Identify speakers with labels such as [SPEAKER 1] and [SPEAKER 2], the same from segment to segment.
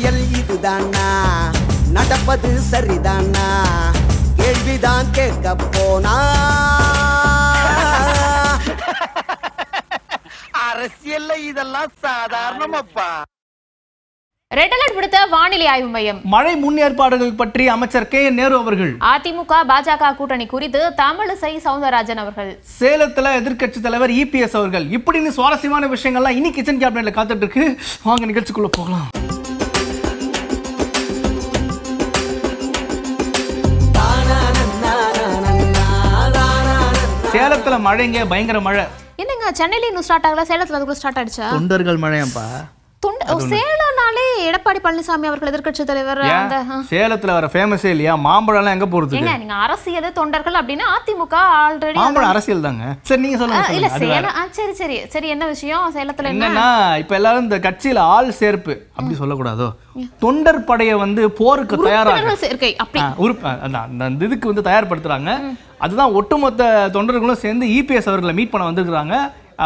[SPEAKER 1] அரசியல் இதுதானா நடப்பது சரிதானா கேள்விதான் கேட்க போனா அரசியல்ல
[SPEAKER 2] இதெல்லாம் சாதாரணமாப்பா ரெட் அலர்ட் விடுத்த வானிலை ஆய்வு மையம்
[SPEAKER 3] மழை முன்னேற்பாடுகள் பற்றி அமைச்சர் கே நேரு அவர்கள்
[SPEAKER 2] அதிமுக பாஜக கூட்டணி குறித்து தமிழிசை சவுந்தரராஜன் அவர்கள்
[SPEAKER 3] சேலத்துல எதிர்கட்சி தலைவர் இபிஎஸ் அவர்கள் இப்படின்னு சுவாரஸ்யமான விஷயங்கள்லாம் இனி கிச்சன் கேபினட்ல காத்துட்டு இருக்கு வாங்க நிகழ்ச்சிக்குள்ள போகலாம் நாட்கள மழைங்க பயங்கர மழை
[SPEAKER 2] என்னங்க சென்னையில இன்னும் ஸ்டார்ட் ஆகல சேலத்துல அதுக்குள்ள ஸ்டார்ட் ஆயிடுச்சா
[SPEAKER 3] தொண்டர்கள் மழையாப்பா தொண்ட
[SPEAKER 2] சேலம்னாலே எடப்பாடி பழனிசாமி அவர்கள் எதிர்கட்சி தலைவர்
[SPEAKER 3] சேலத்துல வர ஃபேமஸே இல்லையா மாம்பழம் எல்லாம் எங்க போறது
[SPEAKER 2] நீங்க அரசியல் தொண்டர்கள் அப்படின்னா அதிமுக ஆல்ரெடி மாம்பழம் அரசியல்
[SPEAKER 3] தாங்க சரி நீங்க சொல்லுங்க இல்ல சேலம்
[SPEAKER 2] சரி சரி சரி என்ன விஷயம் சேலத்துல என்னன்னா
[SPEAKER 3] இப்ப எல்லாரும் இந்த கட்சியில ஆள் சேர்ப்பு அப்படி சொல்லக்கூடாதோ தொண்டர் படையை வந்து போருக்கு தயாராக சேர்க்கை அந்த இதுக்கு வந்து தயார்படுத்துறாங்க அதுதான் ஒட்டுமொத்த தொண்டர்களும் சேர்ந்து இபிஎஸ் e அவர்களை மீட் பண்ண வந்திருக்கிறாங்க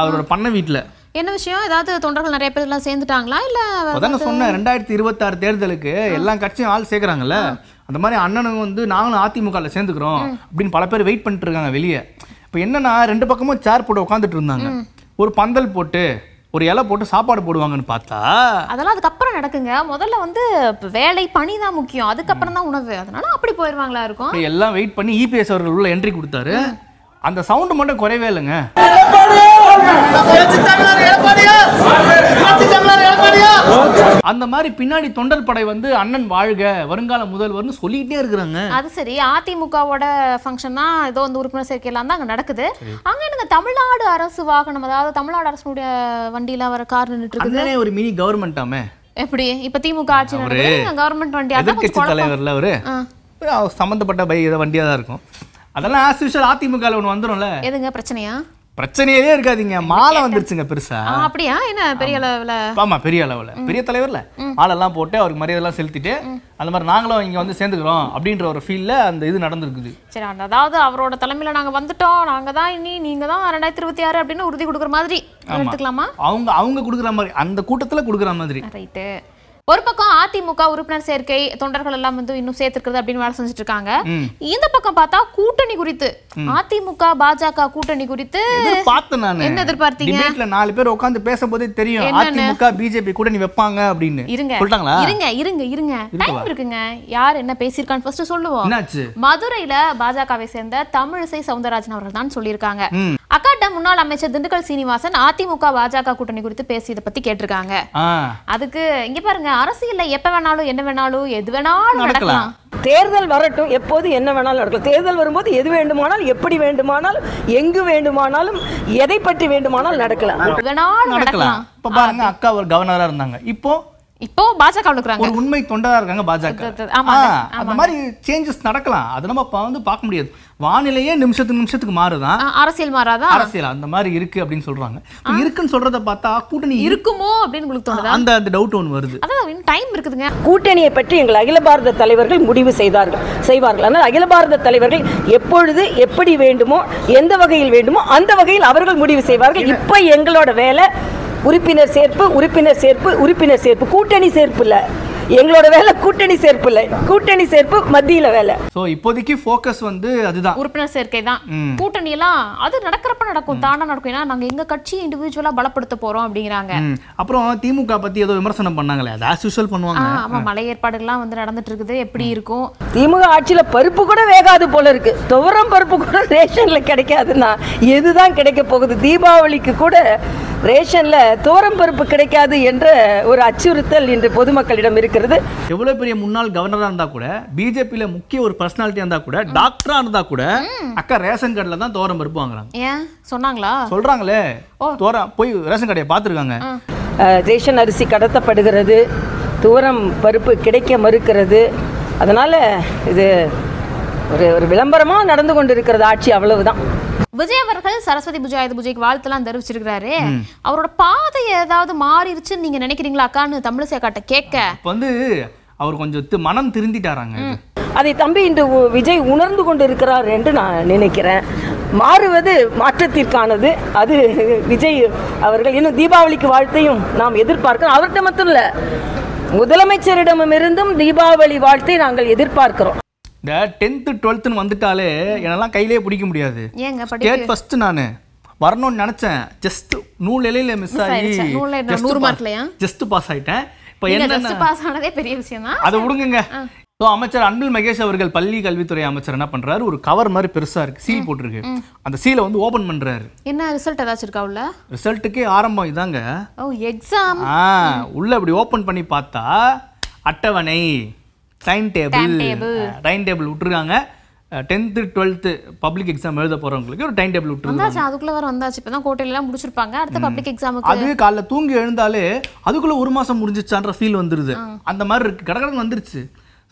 [SPEAKER 3] அவரோட பண்ண வீட்டுல
[SPEAKER 2] என்ன விஷயம் ஏதாவது தொண்டர்கள் நிறைய பேர் எல்லாம் சேர்ந்துட்டாங்களா இல்ல அதான் சொன்னேன்
[SPEAKER 3] ரெண்டாயிரத்தி இருபத்தாறு தேர்தலுக்கு எல்லா கட்சியும் ஆள் சேர்க்குறாங்கல்ல அந்த மாதிரி அண்ணனும் வந்து நாங்களும் அதிமுகவில் சேர்ந்துக்கிறோம் அப்படின்னு பல பேர் வெயிட் பண்ணிட்டு இருக்காங்க வெளியே இப்போ என்னன்னா ரெண்டு பக்கமும் சேர் போட்டு உட்காந்துட்டு இருந்தாங்க ஒரு பந்தல் போட்டு ஒரு இலை போட்டு சாப்பாடு போடுவாங்கன்னு பார்த்தா
[SPEAKER 2] அதெல்லாம் அதுக்கப்புறம் நடக்குங்க முதல்ல வந்து வேலை பணி தான் முக்கியம் அதுக்கப்புறம் தான் உணவு அதனால அப்படி போயிடுவாங்களா இருக்கும்
[SPEAKER 3] எல்லாம் வெயிட் பண்ணி இபிஎஸ் e அவர்கள் உள்ள என்ட்ரி கொடுத்தாரு அந்த சவுண்டு மட்டும் குறையவே இல்லைங்க அந்த மாதிரி பின்னாடி தொண்டர் படை வந்து அண்ணன் வாழ்க வருங்கால முதல்வர்னு சொல்லிட்டே இருக்கிறாங்க அது
[SPEAKER 2] சரி அதிமுகவோட ஃபங்க்ஷன் தான் ஏதோ வந்து உறுப்பினர் சேர்க்கையெல்லாம் தான் அங்க நடக்குது அங்க எனக்கு தமிழ்நாடு அரசு வாகனம் அதாவது தமிழ்நாடு அரசுடைய வண்டியில வர கார் நின்றுட்டு இருக்குது ஒரு
[SPEAKER 3] மினி கவர்மெண்ட்டாமே
[SPEAKER 2] எப்படி இப்ப திமுக ஆட்சி கவர்மெண்ட் வண்டி எதிர்கட்சி தலைவர்ல அவரு
[SPEAKER 3] சம்பந்தப்பட்ட பை வண்டியா தான் இருக்கும் அதெல்லாம் அதிமுக ஒன்று வந்துடும்ல
[SPEAKER 2] எதுங்க பிரச்சனையா
[SPEAKER 3] பிரச்சனையே இருக்காதீங்க மாலை வந்துருச்சுங்க பெருசா
[SPEAKER 2] அப்படியா என்ன பெரிய அளவுல
[SPEAKER 3] ஆமா பெரிய அளவுல பெரிய தலைவர்ல மாலெல்லாம் போட்டு அவருக்கு எல்லாம் செலுத்திட்டு அந்த மாதிரி நாங்களும் இங்க வந்து சேர்ந்துக்கிறோம் அப்படின்ற ஒரு ஃபீல்ல அந்த இது நடந்திருக்குது
[SPEAKER 2] சரி அதாவது அவரோட தலைமையில நாங்க வந்துட்டோம் நாங்க தான் இனி நீங்க தான் ரெண்டாயிரத்தி இருபத்தி ஆறு அப்படின்னு உறுதி கொடுக்குற மாதிரி எடுத்துக்கலாமா
[SPEAKER 3] அவங்க அவங்க கொடுக்குற மாதிரி அந்த கூட்டத்துல கொடுக்குற மாதிரி
[SPEAKER 2] ரைட்டு ஒரு பக்கம் அதிமுக உறுப்பினர் சேர்க்கை தொண்டர்கள் எல்லாம் வந்து இன்னும் சேர்த்துக்கிறது அப்படின்னு வேலை செஞ்சுட்டு இருக்காங்க இந்த பக்கம் பார்த்தா கூட்டணி குறித்து அதிமுக பாஜக கூட்டணி குறித்து பார்த்தேன்
[SPEAKER 3] நான் என்ன எதிர்பார்த்தீங்க நாலு பேர் உட்காந்து பேசும்போதே தெரியும் அதிமுக பிஜேபி கூட்டணி வைப்பாங்க அப்படின்னு இருங்க சொல்லிட்டாங்களா இருங்க
[SPEAKER 2] இருங்க இருங்க டைம் இருக்குங்க யார் என்ன பேசியிருக்கான்னு ஃபர்ஸ்ட் சொல்லுவோம் மதுரையில பாஜகவை சேர்ந்த தமிழிசை சவுந்தரராஜன் அவர்கள் தான் சொல்லியிருக்காங்க அக்காட்ட முன்னாள் அமைச்சர் திண்டுக்கல் சீனிவாசன் அதிமுக பாஜக கூட்டணி குறித்து பேசியதை பத்தி கேட்டிருக்காங்க அதுக்கு இங்க பாருங்க அரசியல்ல எப்ப வேணாலும் என்ன வேணாலும் எது
[SPEAKER 1] வேணாலும் நடக்கலாம் தேர்தல் வரட்டும் எப்போது என்ன வேணாலும் நடக்கலாம் தேர்தல் வரும்போது எது வேண்டுமானாலும் எப்படி வேண்டுமானாலும் எங்கு வேண்டுமானாலும் எதை பற்றி வேண்டுமானாலும் நடக்கலாம் வேணாலும் நடக்கலாம்
[SPEAKER 3] இப்போ பாருங்க அக்கா ஒரு கவர்னரா இருந்தாங்க இப்போ
[SPEAKER 1] இப்போ பாஜக இருக்கிறாங்க ஒரு
[SPEAKER 3] உண்மை தொண்டரா இருக்காங்க பாஜக அந்த மாதிரி சேஞ்சஸ் நடக்கலாம் அது நம்ம வந்து பார்க்க முடியாது வானிலையே நிமிஷத்துக்கு நிமிஷத்துக்கு மாறுதான்
[SPEAKER 2] அரசியல் மாறாதான் அரசியல்
[SPEAKER 3] அந்த மாதிரி இருக்கு அப்படின்னு சொல்றாங்க இருக்குன்னு சொல்றத பார்த்தா
[SPEAKER 2] கூட்டணி இருக்குமோ அப்படின்னு உங்களுக்கு
[SPEAKER 1] அந்த அந்த
[SPEAKER 3] டவுட் ஒன்று வருது
[SPEAKER 1] அதான் டைம் இருக்குதுங்க கூட்டணியை பற்றி எங்கள் அகில பாரத தலைவர்கள் முடிவு செய்தார்கள் செய்வார்கள் ஆனால் அகில பாரத தலைவர்கள் எப்பொழுது எப்படி வேண்டுமோ எந்த வகையில் வேண்டுமோ அந்த வகையில் அவர்கள் முடிவு செய்வார்கள் இப்போ எங்களோட வேலை உறுப்பினர் சேர்ப்பு உறுப்பினர் சேர்ப்பு உறுப்பினர் சேர்ப்பு கூட்டணி சேர்ப்பு இல்லை எங்களோட வேலை கூட்டணி சேர்ப்பு இல்லை கூட்டணி சேர்ப்பு மத்தியில வேலை
[SPEAKER 3] சோ இப்போதைக்கு ஃபோக்கஸ் வந்து அதுதான் உறுப்பினர் சேர்க்கை தான்
[SPEAKER 2] கூட்டணி எல்லாம் அது நடக்கிறப்ப நடக்கும் தானா நடக்கும் ஏன்னா நாங்க எங்க கட்சி இண்டிவிஜுவலா பலப்படுத்த போறோம் அப்படிங்கிறாங்க
[SPEAKER 3] அப்புறம் திமுக பத்தி ஏதோ விமர்சனம் பண்ணாங்களே அது ஆஸ் பண்ணுவாங்க ஆமா மலை
[SPEAKER 2] எல்லாம் வந்து நடந்துட்டு
[SPEAKER 1] இருக்குது எப்படி இருக்கும் திமுக ஆட்சியில பருப்பு கூட வேகாது போல இருக்கு துவரம் பருப்பு கூட ரேஷன்ல கிடைக்காதுன்னா எதுதான் கிடைக்க போகுது தீபாவளிக்கு கூட ரேஷனில் துவரம் பருப்பு கிடைக்காது என்ற ஒரு அச்சுறுத்தல் இன்று பொதுமக்களிடம் இருக்கிறது
[SPEAKER 3] எவ்வளோ பெரிய முன்னாள் கவர்னராக இருந்தால் கூட பிஜேபியில் முக்கிய ஒரு பர்சனாலிட்டியாக இருந்தால் கூட டாக்டராக இருந்தால் கூட அக்கா ரேஷன் கடையில் தான் துவரம் பருப்பு வாங்குறாங்க
[SPEAKER 1] ஏன் சொன்னாங்களா
[SPEAKER 3] சொல்கிறாங்களே துவரம் போய் ரேஷன் கடையை பார்த்துருக்காங்க
[SPEAKER 1] ரேஷன் அரிசி கடத்தப்படுகிறது துவரம் பருப்பு கிடைக்க மறுக்கிறது அதனால் இது ஒரு ஒரு விளம்பரமாக நடந்து கொண்டு இருக்கிறது ஆட்சி அவ்வளவுதான்
[SPEAKER 2] விஜய் அவர்கள் சரஸ்வதி பூஜை ஆயுத பூஜைக்கு வாழ்த்துலாம் தெரிவிச்சிருக்கிறாரு அவரோட பாதை ஏதாவது மாறிடுச்சு நீங்க நினைக்கிறீங்களா அக்கான்னு தமிழிசை அக்காட்ட கேட்க
[SPEAKER 3] வந்து அவர் கொஞ்சம் மனம் திருந்திட்டாராங்க
[SPEAKER 1] அதை தம்பி இன்று விஜய் உணர்ந்து கொண்டு இருக்கிறார் என்று நான் நினைக்கிறேன் மாறுவது மாற்றத்திற்கானது அது விஜய் அவர்கள் இன்னும் தீபாவளிக்கு வாழ்த்தையும் நாம் எதிர்பார்க்கிறோம் அவர்கிட்ட மட்டும் இல்லை முதலமைச்சரிடமிருந்தும் தீபாவளி வாழ்த்தை நாங்கள் எதிர்பார்க்கிறோம்
[SPEAKER 3] இந்த டென்த்து டுவெல்த்துன்னு வந்துட்டாலே என்னெல்லாம் கையிலே பிடிக்க முடியாது
[SPEAKER 2] ஸ்டேட் ஃபஸ்ட்டு
[SPEAKER 3] நான் வரணும்னு நினச்சேன் ஜஸ்ட் நூல் இலையில மிஸ் ஆகி ஜஸ்ட் பாஸ் ஆகிட்டேன் இப்போ என்ன பாஸ்
[SPEAKER 2] ஆனதே பெரிய விஷயம் தான் அதை
[SPEAKER 3] விடுங்க ஸோ அமைச்சர் அன்பில் மகேஷ் அவர்கள் பள்ளி கல்வித்துறை அமைச்சர் என்ன பண்றாரு ஒரு கவர் மாதிரி பெருசா இருக்கு சீல் போட்டிருக்கு அந்த சீலை வந்து ஓபன் பண்றாரு
[SPEAKER 2] என்ன ரிசல்ட் ஏதாச்சும் இருக்கா உள்ள
[SPEAKER 3] ரிசல்ட்டுக்கே ஆரம்பம் இதாங்க
[SPEAKER 2] ஓ எக்ஸாம்
[SPEAKER 3] உள்ள இப்படி ஓபன் பண்ணி பார்த்தா அட்டவணை டைம் டேபிள் டைம் டேபிள் விட்டுருக்காங்க டென்த்து டுவெல்த்து பப்ளிக் எக்ஸாம் எழுத போகிறவங்களுக்கு ஒரு டைம் டேபிள் விட்டுருந்தாச்சு
[SPEAKER 2] அதுக்குள்ளே வர வந்தாச்சு இப்போ தான் கோட்டையிலலாம் முடிச்சிருப்பாங்க அடுத்த பப்ளிக் எக்ஸாம் அது காலைல தூங்கி
[SPEAKER 3] எழுந்தாலே அதுக்குள்ளே ஒரு மாதம் முடிஞ்சிச்சான்ற ஃபீல் வந்துடுது அந்த மாதிரி இருக்கு கடகடன் வந்துருச்சு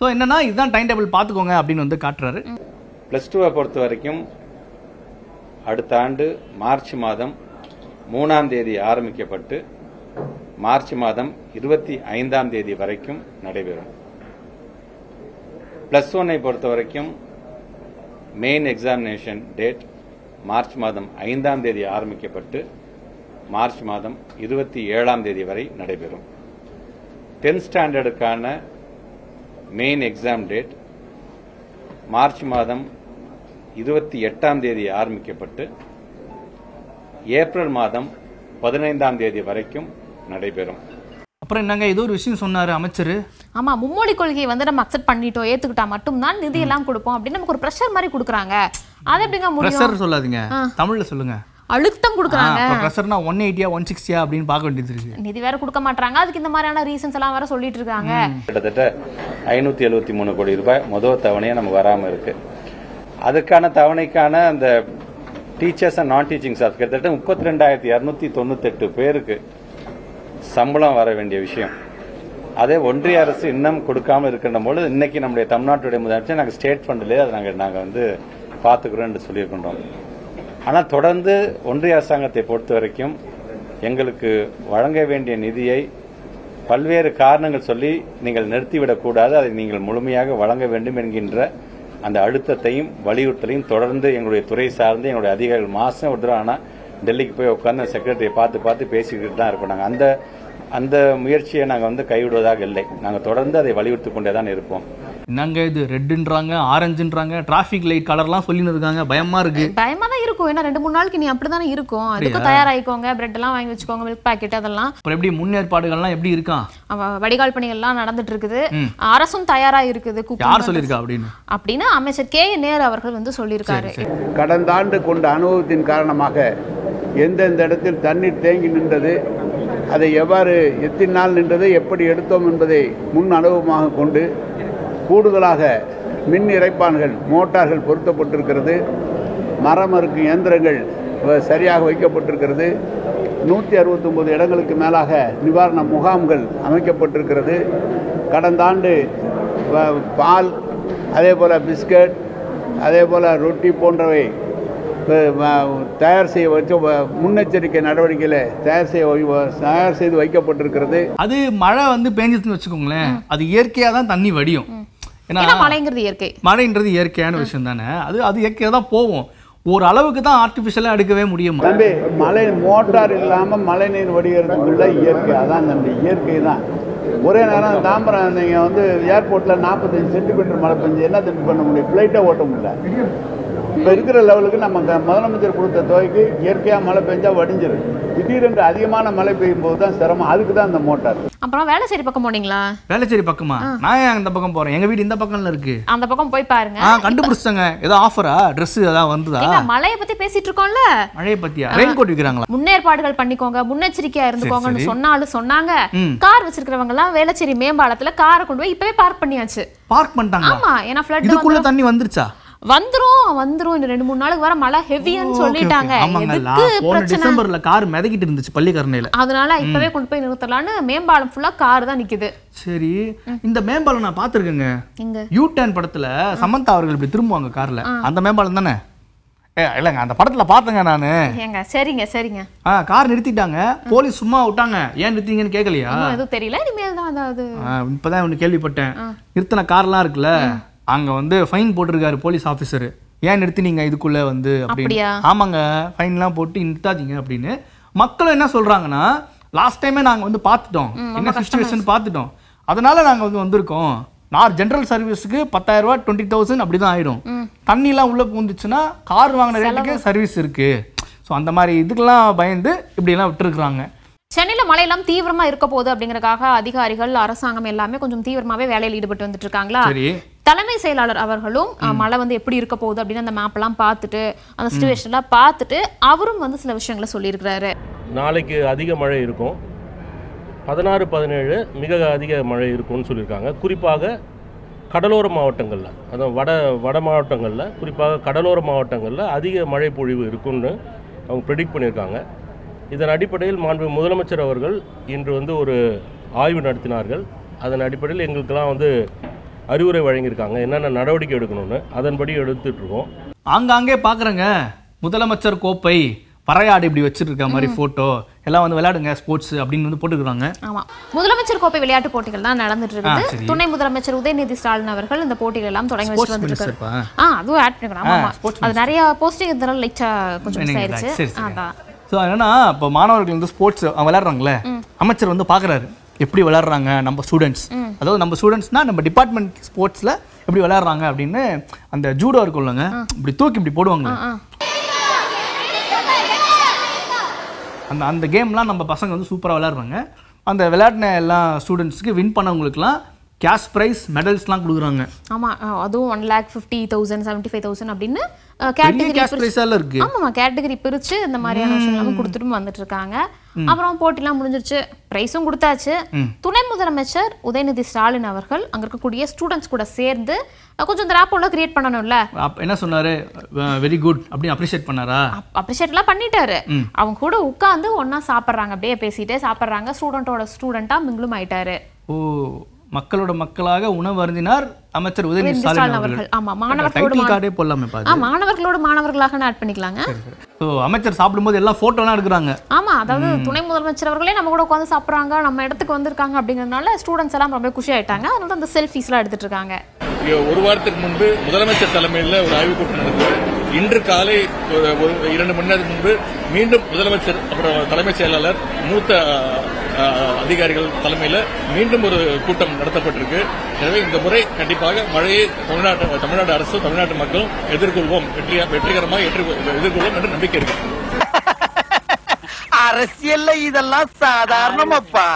[SPEAKER 3] ஸோ என்னன்னா இதுதான் டைம் டேபிள் பார்த்துக்கோங்க அப்படின்னு வந்து காட்டுறாரு
[SPEAKER 4] ப்ளஸ் டூவை பொறுத்த வரைக்கும் அடுத்த ஆண்டு மார்ச் மாதம் மூணாம் தேதி ஆரம்பிக்கப்பட்டு மார்ச் மாதம் இருபத்தி ஐந்தாம் தேதி வரைக்கும் நடைபெறும் ப்ளஸ் ஒன்னை பொறுத்த வரைக்கும் மெயின் எக்ஸாமினேஷன் டேட் மார்ச் மாதம் ஐந்தாம் தேதி ஆரம்பிக்கப்பட்டு மார்ச் மாதம் இருபத்தி ஏழாம் தேதி வரை நடைபெறும் டென்த் ஸ்டாண்டர்டுக்கான மெயின் எக்ஸாம் டேட் மார்ச் மாதம் இருபத்தி எட்டாம் தேதி ஆரம்பிக்கப்பட்டு ஏப்ரல் மாதம் பதினைந்தாம் தேதி வரைக்கும் நடைபெறும்
[SPEAKER 3] அப்புறம் என்னங்க ஏதோ ஒரு விஷயம் சொன்னார் அமைச்சர்
[SPEAKER 2] ஆமா மும்மொழி கொள்கையை வந்து நம்ம அக்செப்ட் பண்ணிட்டோம் ஏற்றுக்கிட்டா மட்டும்தான் எல்லாம் கொடுப்போம் அப்படின்னு நமக்கு ஒரு பிரஷர் மாதிரி கொடுக்குறாங்க அது எப்படிங்க ப்ரெஷர்
[SPEAKER 3] சொல்லாதீங்க தமிழில் சொல்லுங்கள்
[SPEAKER 2] அழுத்தம் கொடுக்குறாங்க
[SPEAKER 3] ப்ரெஷர்னா ஒன் எயிட்டியா ஒன் சிக்ஸ்டியா அப்படின்னு பார்க்க வேண்டியது
[SPEAKER 2] நிதி வேற கொடுக்க மாட்டாங்க அதுக்கு இந்த மாதிரியான ரீசன்ஸ் எல்லாம் வேற சொல்லிட்டு இருக்காங்க
[SPEAKER 4] கிட்டத்தட்ட ஐநூத்தி எழுபத்தி மூணு கோடி ரூபாய் முதல் தவணையா நமக்கு வராம இருக்கு அதுக்கான தவணைக்கான அந்த teachers and non teaching staff கிட்டத்தட்ட முப்பத்தி ரெண்டாயிரத்தி இரநூத்தி தொண்ணூத்தெட்டு பேருக்கு சம்பளம் வர வேண்டிய விஷயம் அதே ஒன்றிய அரசு இன்னும் கொடுக்காம இருக்கின்ற போது இன்னைக்கு நம்முடைய தமிழ்நாட்டுடைய முதலமைச்சர் நாங்கள் ஸ்டேட் ஃபண்ட்லேயே அதை நாங்கள் நாங்கள் வந்து பார்த்துக்கிறோம் என்று சொல்லியிருக்கின்றோம் ஆனால் தொடர்ந்து ஒன்றிய அரசாங்கத்தை பொறுத்த வரைக்கும் எங்களுக்கு வழங்க வேண்டிய நிதியை பல்வேறு காரணங்கள் சொல்லி நீங்கள் நிறுத்திவிடக்கூடாது அதை நீங்கள் முழுமையாக வழங்க வேண்டும் என்கின்ற அந்த அழுத்தத்தையும் வலியுறுத்தலையும் தொடர்ந்து எங்களுடைய துறை சார்ந்து எங்களுடைய அதிகாரிகள் மாசம் ஒரு தடவை ஆனால் டெல்லிக்கு போய் உட்காந்து செக்ரட்டரியை பார்த்து பார்த்து பேசிக்கிட்டு தான் இருக்கோம் நாங்கள் அந்த அந்த முயற்சியை நாங்கள் வந்து கைவிடுவதாக இல்லை நாங்கள் தொடர்ந்து அதை வலியுறுத்தி கொண்டே தான் இருப்போம்
[SPEAKER 3] என்னங்க இது ரெட்டுன்றாங்க ஆரஞ்சுன்றாங்க டிராஃபிக் லைட் கலர்லாம் சொல்லின்னு இருக்காங்க பயமா இருக்கு
[SPEAKER 2] பயமா இருக்கும் ஏன்னா ரெண்டு மூணு நாளைக்கு நீ அப்படி இருக்கும் அதுக்கும் தயாராகிக்கோங்க பிரெட் எல்லாம் வாங்கி வச்சுக்கோங்க மில்க் பாக்கெட் அதெல்லாம்
[SPEAKER 3] அப்புறம் எப்படி முன்னேற்பாடுகள்லாம் எப்படி இருக்கான்
[SPEAKER 2] வடிகால் பணிகள் எல்லாம் நடந்துட்டு இருக்குது அரசும் தயாராக இருக்குது சொல்லியிருக்கா அப்படின்னு அப்படின்னு அமைச்சர் கே நேர் அவர்கள் வந்து சொல்லியிருக்காரு
[SPEAKER 5] கடந்த ஆண்டு கொண்ட அனுபவத்தின் காரணமாக எந்தெந்த இடத்தில் தண்ணீர் தேங்கி நின்றது அதை எவ்வாறு எத்தனை நாள் நின்றது எப்படி எடுத்தோம் என்பதை முன் அனுபவமாக கொண்டு கூடுதலாக மின் இறைப்பான்கள் மோட்டார்கள் பொருத்தப்பட்டிருக்கிறது மரம் இருக்கும் இயந்திரங்கள் சரியாக வைக்கப்பட்டிருக்கிறது நூற்றி அறுபத்தொம்பது இடங்களுக்கு மேலாக நிவாரண முகாம்கள் அமைக்கப்பட்டிருக்கிறது கடந்த ஆண்டு பால் அதே போல் பிஸ்கட் அதே போல் ரொட்டி போன்றவை தயார் செய்ய வச்ச முன்னெச்சரிக்கை நடவடிக்கையில் தயார் செய்ய தயார் செய்து வைக்கப்பட்டிருக்கிறது
[SPEAKER 3] அது மழை வந்து பெஞ்சிச்சுன்னு வச்சுக்கோங்களேன் அது இயற்கையாக தான் தண்ணி வடியும் ஏன்னா
[SPEAKER 2] மழைங்கிறது இயற்கை
[SPEAKER 3] மழைன்றது இயற்கையான விஷயம் தானே அது அது இயற்கையாக தான் போவோம் ஒரு அளவுக்கு தான் ஆர்டிஃபிஷியலாக எடுக்கவே முடியும் தம்பி
[SPEAKER 5] மழை மோட்டார் இல்லாமல் மழை நீர் வடிகிறதுக்குள்ள இயற்கை அதான் தம்பி இயற்கை தான் ஒரே நேரம் தாம்பரம் நீங்கள் வந்து ஏர்போர்ட்டில் நாற்பத்தஞ்சு சென்டிமீட்டர் மழை பெஞ்சு என்ன தம்பி பண்ண முடியும் ஃப்ளைட்டை ஓட்ட முடியல இப்போ இருக்கிற லெவலுக்கு நம்ம முதலமைச்சர் கொடுத்த தொகைக்கு இயற்கையாக மழை பெஞ்சா வடிஞ்சிரு திடீரென்று அதிகமான மழை பெய்யும் போது தான் சிரமம் அதுக்கு தான் அந்த மோட்டார்
[SPEAKER 2] அப்புறம் வேலைச்சேரி பக்கம் போனீங்களா
[SPEAKER 3] வேலைச்சேரி பக்கமா நான் ஏன் அந்த பக்கம் போறேன் எங்க வீடு இந்த பக்கம்ல இருக்கு
[SPEAKER 2] அந்த பக்கம் போய் பாருங்க ஆ
[SPEAKER 3] கண்டுபிடிச்சாங்க ஏதோ ஆஃபரா Dress ஏதாவது வந்துதா
[SPEAKER 2] மழையை பத்தி பேசிட்டு இருக்கோம்ல
[SPEAKER 3] மழையை பத்தியா ரெயின் கோட் விக்கறாங்களா
[SPEAKER 2] முன்னேற்பாடுகள் பண்ணிக்கோங்க முன்னெச்சரிக்கையா இருந்துக்கோங்கன்னு சொன்னாலும் சொன்னாங்க கார் வச்சிருக்கிறவங்க எல்லாம் வேலைச்சேரி மேம்பாலத்துல காரை கொண்டு போய் இப்பவே பார்க் பண்ணியாச்சு
[SPEAKER 3] பார்க் பண்ணிட்டாங்க ஆமா
[SPEAKER 2] ஏன்னா ஃப்ளட் இதுக்குள்ள தண்ணி வந்துருச்சா வந்துரும் வந்துரும் இந்த ரெண்டு மூணு நாளுக்கு வர மழை ஹெவின்னு சொல்லிட்டாங்க டிசம்பர்ல
[SPEAKER 3] கார் மிதக்கிட்டு இருந்துச்சு பள்ளிக்கரணையில
[SPEAKER 2] அதனால இப்பவே கொண்டு போய் நிறுத்தலாம்னு மேம்பாலம் ஃபுல்லா கார் தான் நிக்குது
[SPEAKER 3] சரி இந்த மேம்பாலம் நான் பாத்துருக்கேங்க யூ டர்ன் படத்துல சமந்தா அவர்கள் இப்படி திரும்புவாங்க கார்ல அந்த மேம்பாலம் தானே ஏ இல்லைங்க அந்த படத்தில் பார்த்தேங்க நான்
[SPEAKER 2] ஏங்க சரிங்க சரிங்க
[SPEAKER 3] ஆ கார் நிறுத்திட்டாங்க போலீஸ் சும்மா விட்டாங்க ஏன் நிறுத்திங்கன்னு கேட்கலையா எதுவும்
[SPEAKER 2] தெரியல இனிமேல் தான் அதாவது
[SPEAKER 3] இப்போ தான் ஒன்று கேள்விப்பட்டேன் நிறுத்தின கார்லாம் இருக்குல்ல அங்கே வந்து ஃபைன் போட்டிருக்காரு போலீஸ் ஆஃபீஸரு ஏன் நிறுத்தினீங்க இதுக்குள்ளே வந்து அப்படின்னு ஆமாங்க ஃபைன்லாம் போட்டு நிறுத்தாதீங்க அப்படின்னு மக்களும் என்ன சொல்கிறாங்கன்னா லாஸ்ட் டைமே நாங்கள் வந்து பார்த்துட்டோம் என்ன சுச்சுவேஷன் பார்த்துட்டோம் அதனால் நாங்கள் வந்து வந்திருக்கோம் நான் ஜென்ரல் சர்வீஸுக்கு பத்தாயிரம் ரூபா டுவெண்ட்டி தௌசண்ட் அப்படி தான் ஆயிடும் தண்ணிலாம் உள்ளே பூந்துச்சுன்னா கார் வாங்கின ரேட்டுக்கு சர்வீஸ் இருக்குது ஸோ அந்த மாதிரி இதுக்கெல்லாம் பயந்து இப்படிலாம் விட்டுருக்குறாங்க
[SPEAKER 2] சென்னையில் மழையெல்லாம் தீவிரமா இருக்க போகுது அப்படிங்கறக்காக அதிகாரிகள் அரசாங்கம் எல்லாமே கொஞ்சம் தீவிரமாவே வேலையில் ஈடுபட்டு வந்துட்டு இருக்காங்களா தலைமை செயலாளர் அவர்களும் மழை வந்து எப்படி இருக்க போகுது அப்படின்னு அந்த மேப் எல்லாம் பார்த்துட்டு அந்த சுச்சுவேஷன்லாம் பார்த்துட்டு அவரும் வந்து சில விஷயங்களை சொல்லியிருக்கிறாரு
[SPEAKER 4] நாளைக்கு அதிக மழை இருக்கும் பதினாறு பதினேழு மிக அதிக மழை இருக்கும்னு சொல்லியிருக்காங்க குறிப்பாக கடலோர மாவட்டங்களில் அதான் வட வட மாவட்டங்களில் குறிப்பாக கடலோர மாவட்டங்களில் அதிக மழை பொழிவு இருக்கும்னு அவங்க ப்ரெடிக்ட் பண்ணியிருக்காங்க இதன் அடிப்படையில் மாண்பு முதலமைச்சர் அவர்கள் இன்று வந்து ஒரு ஆய்வு நடத்தினார்கள் அதன் அடிப்படையில் எங்களுக்கெல்லாம் வந்து அறிவுரை வழங்கியிருக்காங்க என்னென்ன நடவடிக்கை எடுக்கணும்னு அதன்படி இருக்கோம் ஆங்காங்கே பார்க்குறேங்க
[SPEAKER 3] முதலமைச்சர் கோப்பை பறையாடு இப்படி வச்சிருக்க மாதிரி போட்டோ எல்லாம் வந்து விளையாடுங்க ஸ்போர்ட்ஸ் அப்படின்னு வந்து போட்டுக்கிறாங்க
[SPEAKER 2] ஆமா முதலமைச்சர் கோப்பை விளையாட்டு போட்டிகள் தான் நடந்துட்டு இருக்கு துணை முதலமைச்சர் உதயநிதி ஸ்டாலின் அவர்கள் இந்த போட்டிகள் எல்லாம் தொடங்கி வச்சுட்டு வந்துருக்காரு அதுவும் ஆட் பண்ணிக்கலாம் அது நிறைய போஸ்டிங் இதெல்லாம் கொஞ்சம் மிஸ் ஆயிடுச்சு அதான்
[SPEAKER 3] ஸோ என்னன்னா இப்போ மாணவர்கள் வந்து ஸ்போர்ட்ஸ் அவங்க விளாட்றாங்களே அமைச்சர் வந்து பார்க்குறாரு எப்படி விளாட்றாங்க நம்ம ஸ்டூடெண்ட்ஸ் அதாவது நம்ம ஸ்டூடெண்ட்ஸ்னால் நம்ம டிபார்ட்மெண்ட் ஸ்போர்ட்ஸில் எப்படி விளையாடுறாங்க அப்படின்னு அந்த ஜூடோ இருக்கும்லங்க இப்படி தூக்கி இப்படி போடுவாங்க அந்த அந்த கேம்லாம் நம்ம பசங்க வந்து சூப்பராக விளாட்றாங்க அந்த விளையாடின எல்லா ஸ்டூடெண்ட்ஸுக்கு வின் பண்ணவங்களுக்குலாம் கேஷ் ப்ரைஸ் மெடல்ஸ்லாம் கொடுக்குறாங்க
[SPEAKER 2] ஆமாம் அதுவும் one lakh fifty thousand seventy five thousand அப்படின்னு கேட்டகரி கேஷ் ப்ரைஸால இருக்கு ஆமாம் கேட்டகரி பிரித்து இந்த மாதிரியான விஷயங்களும் கொடுத்துட்டு வந்துட்டு இருக்காங்க அப்புறம் போட்டிலாம் முடிஞ்சிருச்சு ப்ரைஸும் கொடுத்தாச்சு துணை முதலமைச்சர் உதயநிதி ஸ்டாலின் அவர்கள் அங்க இருக்கக்கூடிய ஸ்டூடெண்ட்ஸ் கூட சேர்ந்து கொஞ்சம் இந்த ராப்போல கிரியேட் பண்ணணும்ல
[SPEAKER 3] என்ன சொன்னாரு வெரி குட் அப்படி அப்ரிஷியேட் பண்ணாரா
[SPEAKER 2] எல்லாம் பண்ணிட்டாரு அவங்க கூட உட்காந்து ஒன்னா சாப்பிடுறாங்க அப்படியே பேசிட்டே சாப்பிடுறாங்க ஸ்டூடண்டோட ஸ்டூடெண்ட்டாக மிங்கிலும் ஆயிட்டாரு
[SPEAKER 3] ஓ மக்களோட மக்களாக உணவு அருந்தினார் அமைச்சர் உதயநிதி ஸ்டாலின் அவர்கள் ஆமா மாணவர்களோட கார்டே போடலாமே பாருங்க
[SPEAKER 2] மாணவர்களோட மாணவர்களாக ஆட் பண்ணிக்கலாங்க
[SPEAKER 3] ஸோ அமைச்சர் சாப்பிடும்போது எல்லாம் ஃபோட்டோலாம் எடுக்கிறாங்க
[SPEAKER 2] ஆமா அதாவது துணை முதலமைச்சர் அவர்களே நம்ம கூட உட்காந்து சாப்பிடுறாங்க நம்ம இடத்துக்கு வந்திருக்காங்க அப்படிங்கறதுனால ஸ்டூடண்ட்ஸ் எல்லாம் ரொம்ப குஷி ஆயிட்டாங்க அதனால அந்த செல்ஃபிஸ்லாம் எடுத்துட்டு இருக்காங்க
[SPEAKER 4] ஒரு வாரத்துக்கு முன்பு முதலமைச்சர் தலைமையில் ஒரு ஆய்வுக் கூட்டம் நடந்தது இன்று காலை ஒரு இரண்டு மணி நேரம் முன்பு மீண்டும் முதலமைச்சர் அப்புறம் தலைமைச் செயலாளர் மூத்த அதிகாரிகள் தலைமையில் மீண்டும் ஒரு கூட்டம் நடத்தப்பட்டிருக்கு எனவே இந்த முறை கண்டிப்பாக மழையை தமிழ்நாட்டு தமிழ்நாடு அரசு தமிழ்நாட்டு மக்களும் எதிர்கொள்வோம் வெற்றியா வெற்றிகரமாக எதிர்கொள்வோம் என்று நம்பிக்கை இருக்கு
[SPEAKER 5] அரசியல்ல இதெல்லாம் சாதாரணமாப்பா